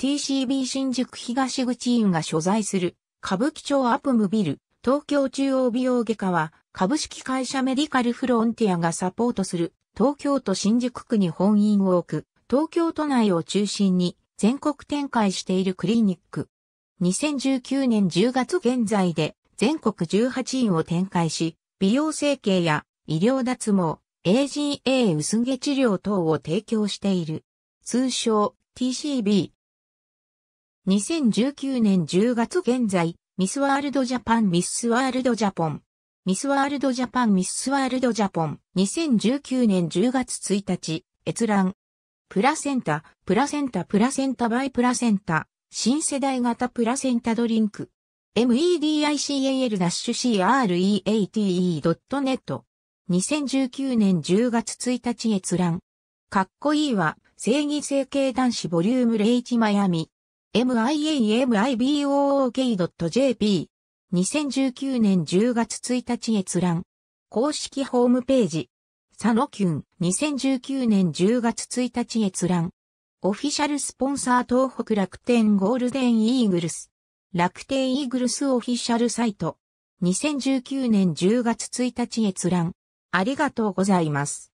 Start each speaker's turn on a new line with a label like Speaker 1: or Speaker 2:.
Speaker 1: TCB 新宿東口院が所在する歌舞伎町アプムビル、東京中央美容外科は株式会社メディカルフロンティアがサポートする東京都新宿区に本院を置く東京都内を中心に全国展開しているクリニック。2019年10月現在で全国18院を展開し、美容整形や医療脱毛、AGA 薄毛治療等を提供している。通称 TCB 2019年10月現在、ミスワールドジャパンミスワールドジャポン。ミスワールドジャパンミスワールドジャポン。2019年10月1日、閲覧。プラセンタ、プラセンタ、プラセンタバイプラセンタ、新世代型プラセンタドリンク。medical-create.net。2019年10月1日閲覧。かっこいいは、正義性系男子ボリューム01マヤミ。miamibok.jp o。2019年10月1日閲覧。公式ホームページ。サノキュン。2019年10月1日閲覧。オフィシャルスポンサー東北楽天ゴールデンイーグルス。楽天イーグルスオフィシャルサイト。2019年10月1日閲覧。ありがとうございます。